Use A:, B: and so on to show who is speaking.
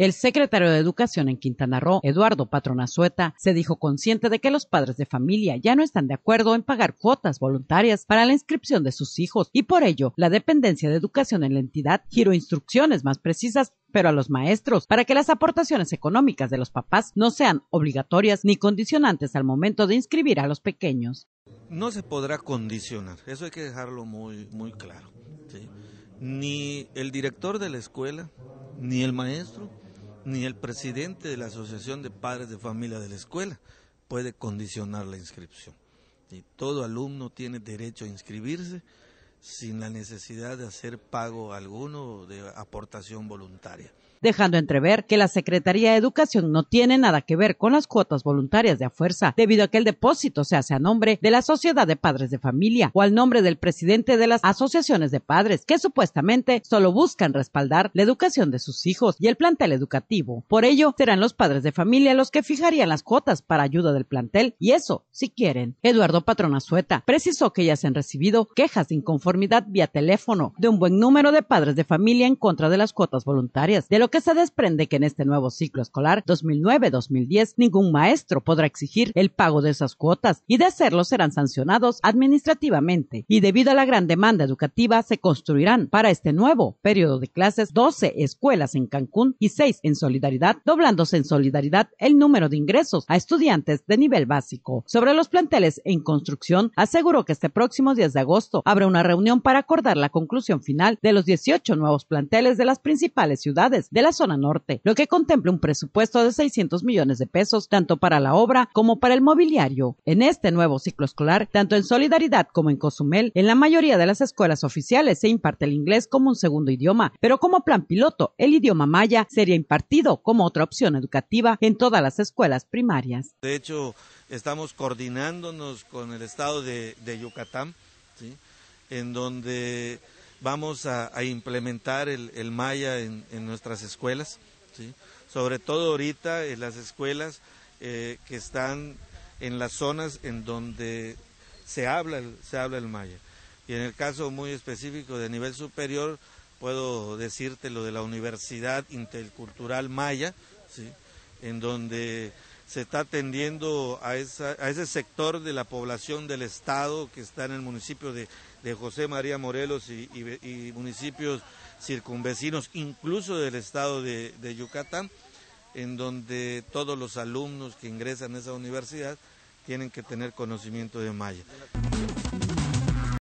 A: El secretario de Educación en Quintana Roo, Eduardo Patronazueta, se dijo consciente de que los padres de familia ya no están de acuerdo en pagar cuotas voluntarias para la inscripción de sus hijos y por ello la dependencia de educación en la entidad giró instrucciones más precisas pero a los maestros para que las aportaciones económicas de los papás no sean obligatorias ni condicionantes al momento de inscribir a los pequeños.
B: No se podrá condicionar, eso hay que dejarlo muy, muy claro. Ni el director de la escuela, ni el maestro, ni el presidente de la Asociación de Padres de Familia de la Escuela puede condicionar la inscripción. Y todo alumno tiene derecho a inscribirse sin la necesidad de hacer pago alguno de aportación voluntaria.
A: Dejando entrever que la Secretaría de Educación no tiene nada que ver con las cuotas voluntarias de a fuerza, debido a que el depósito se hace a nombre de la Sociedad de Padres de Familia o al nombre del presidente de las asociaciones de padres, que supuestamente solo buscan respaldar la educación de sus hijos y el plantel educativo. Por ello, serán los padres de familia los que fijarían las cuotas para ayuda del plantel, y eso, si quieren. Eduardo Patrona Sueta precisó que ya se han recibido quejas de inconformidad vía teléfono de un buen número de padres de familia en contra de las cuotas voluntarias, de lo que se desprende que en este nuevo ciclo escolar 2009-2010 ningún maestro podrá exigir el pago de esas cuotas y de hacerlo serán sancionados administrativamente y debido a la gran demanda educativa se construirán para este nuevo periodo de clases 12 escuelas en Cancún y 6 en Solidaridad, doblándose en Solidaridad el número de ingresos a estudiantes de nivel básico. Sobre los planteles en construcción, aseguró que este próximo 10 de agosto habrá una reunión unión para acordar la conclusión final de los 18 nuevos planteles de las principales ciudades de la zona norte, lo que contempla un presupuesto de 600 millones de pesos tanto para la obra como para el mobiliario. En este nuevo ciclo escolar, tanto en Solidaridad como en Cozumel, en la mayoría de las escuelas oficiales se imparte el inglés como un segundo idioma, pero como plan piloto, el idioma maya sería impartido como otra opción educativa en todas las escuelas primarias.
B: De hecho, estamos coordinándonos con el estado de, de Yucatán, ¿sí? en donde vamos a, implementar el, Maya en, nuestras escuelas, sobre todo ahorita en eh, las escuelas eh, que están en las zonas en donde se habla, se habla el Maya. Y en el caso muy específico de nivel superior, puedo decirte lo de la Universidad Intercultural Maya, en donde se está atendiendo a, a ese sector de la población del Estado que está en el municipio de, José María Morelos y, municipios circunvecinos, incluso del Estado de Yucatán, en donde todos los alumnos que ingresan a esa universidad tienen que tener conocimiento de Maya.